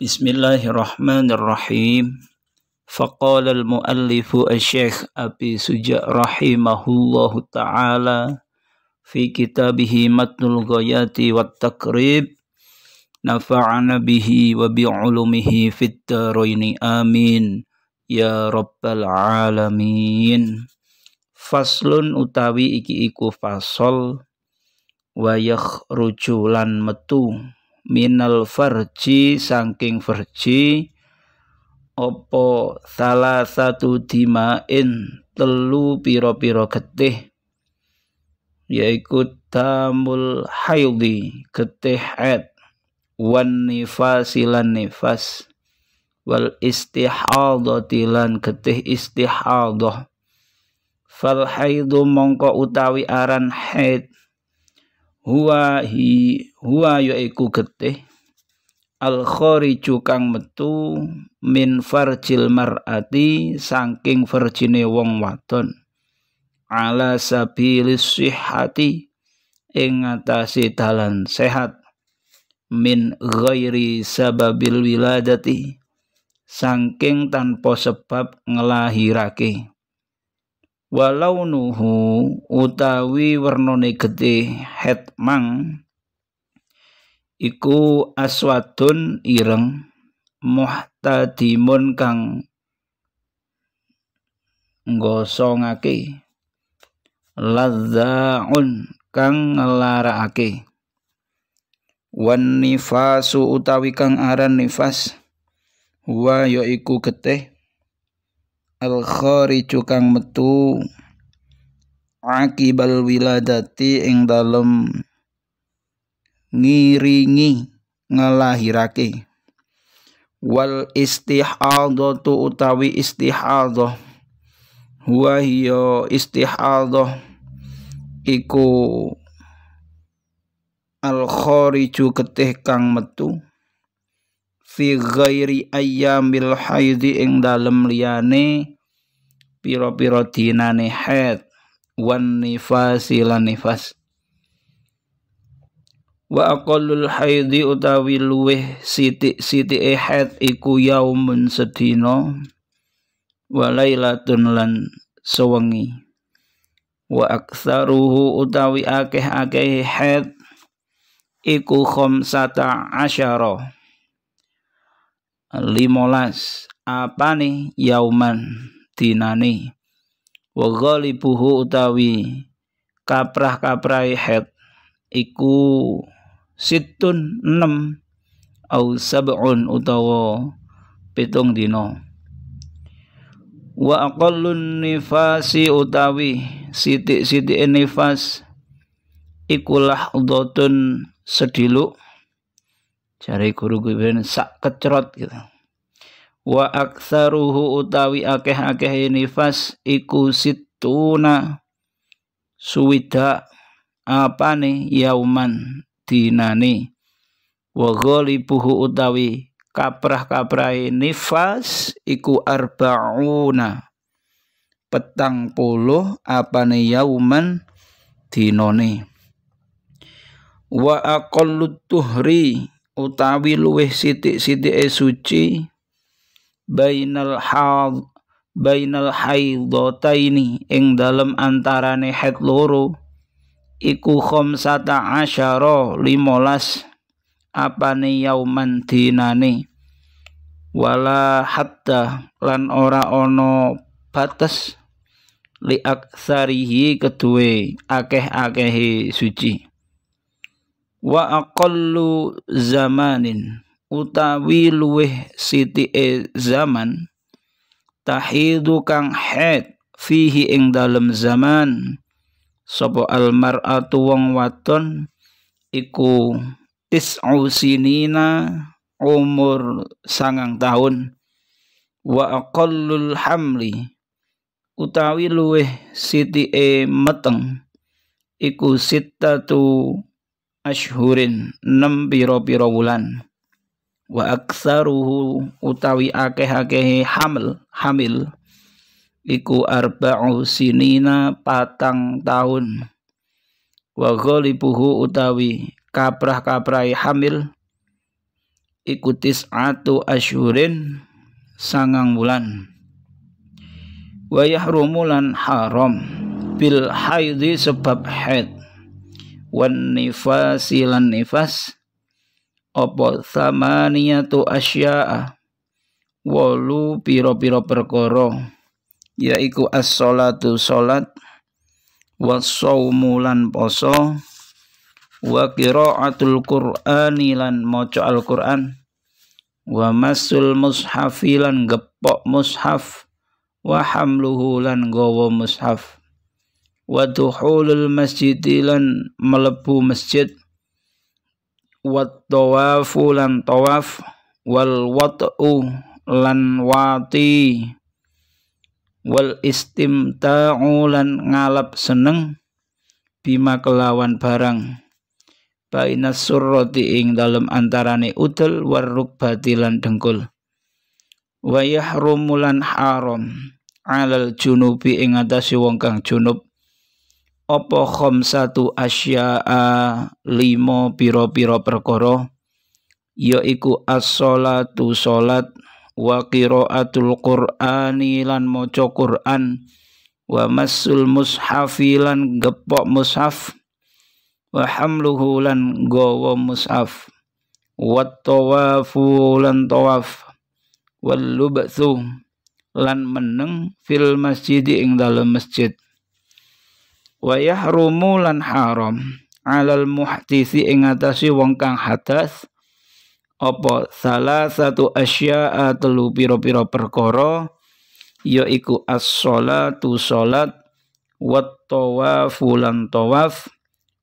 Bismillahirrahmanirrahim. Faqala al-muallifu Asy-Syaikh Abi Suja rahimahullahu taala fi kitabih Matnul Ghayati wat Takrib nafa'ana bihi wa bi 'ulumihi fit tarini amin ya rabbal alamin. Faslun utawi iki iku fasol wa yakhruju lan metu minal farji saking farji opo salah satu dimain telu piro-piro getih yaitu tamul haydi getih haid wan nifasilan nifas wal istihadati tilan getih istihadah fal haydu mongko utawi aran haid huwa hi huwa yaiku getih al khariju kang metu min farjil mar'ati saking verjine wong wadon ala sabilis sihhati ing atase dalan sehat min ghairi sababil wiladati saking tanpa sebab ngelahirake walau nuhu utawi wernone getih mang iku aswadun ireng muhtadimun kang nggosongake lazzaun kang nglarakake wan nifasu utawi kang aran nifas wa yaiku getih al khari kang metu akibal wiladati ing dalem ngiringi ngelahirake wal tu utawi istihadah huwa hiya istihadah iku al khariju ketih kang metu fi ghairi ayyamil haidi ing dalem liyane pira-pira dinane haid wan nifas lan nifas wa aqallul haidi utawi luweh sithik e haid iku yaumun sedina wa lailatun lan sewengi wa aktsaruhu utawi akeh-akeh haid iku khamsata asyara limolas apa nih yauman dinani wogoli ghalibuhu utawi kaprah-kaprai head iku situn enam au sab'un utawa pitung dino wa aqallun nifasi utawi sitik-sitik nifas ikulah lahdhatun sediluk Cari guru guyon sak kecerot gitu. Wa aksaruhu utawi akeh-akeh nifas iku situna suwida apa nih yauman dinani wa ghalibuhu utawi kaprah kaprah ini fas iku arbauna petang puluh apa nih yauman tinoni. wa akolutuhri utawi luweh sithik e suci bainal haid bainal ini, ing dalem antarane haid loro iku khamsata asyara 15 apane yauman dinane wala hatta lan ora ana batas li aksarihi kedue akeh akehi suci wa aqallu zamanin utawi luweh e zaman tahidu kang haid fihi ing dalem zaman sapa almar'atu wong waton iku tis'u sinina umur sangang tahun wa aqallul hamli utawi luweh sitike meteng iku tu ashhurin nem piro piro wulan wa aksaruhu utawi akeh-akehe hamil hamil iku arba'u sinina patang tahun wa golipuhu utawi kaprah-kaprai hamil ikutis tis'atu asyurin sangang bulan, wa yahrumulan haram bil haidi sebab haid wan nifas silan nifas opo tu asya'a wolu piro-piro perkoro yaiku as-salatu salat was-saumu lan poso wa qiraatul qur'ani lan maca al-qur'an wa masul mushafi lan gepok mushaf wa hamluhu lan gawa mushaf wa duhulul masjid lan melebu masjid wa tawafu lan tawaf wal wat'u lan wati wal istimta'u lan ngalap seneng bima kelawan barang bainas surrati ing dalem antarane udel waruk batilan dengkul wa yahrumu lan haram alal junubi ing atase wong kang junub opo satu a limo piro-piro perkoro yo iku asolatu solat wa qiraatul qur'ani lan maca qur'an wa masul mushafi lan gepok mushaf wa hamluhu lan gawa mushaf wa tawafu lan tawaf wal lubthu lan meneng fil masjid ing dalam masjid wa yahrumu lan haram alal muhtisi ing wong kang hadas apa salah satu asya telu piro perkoro perkara yaiku as-shalatu salat wa tawafu lan tawaf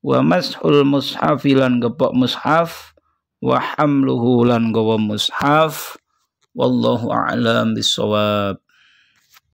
wa mashul mushafi lan gepok mushaf wa hamluhu lan gawa mushaf wallahu a'lam bisawab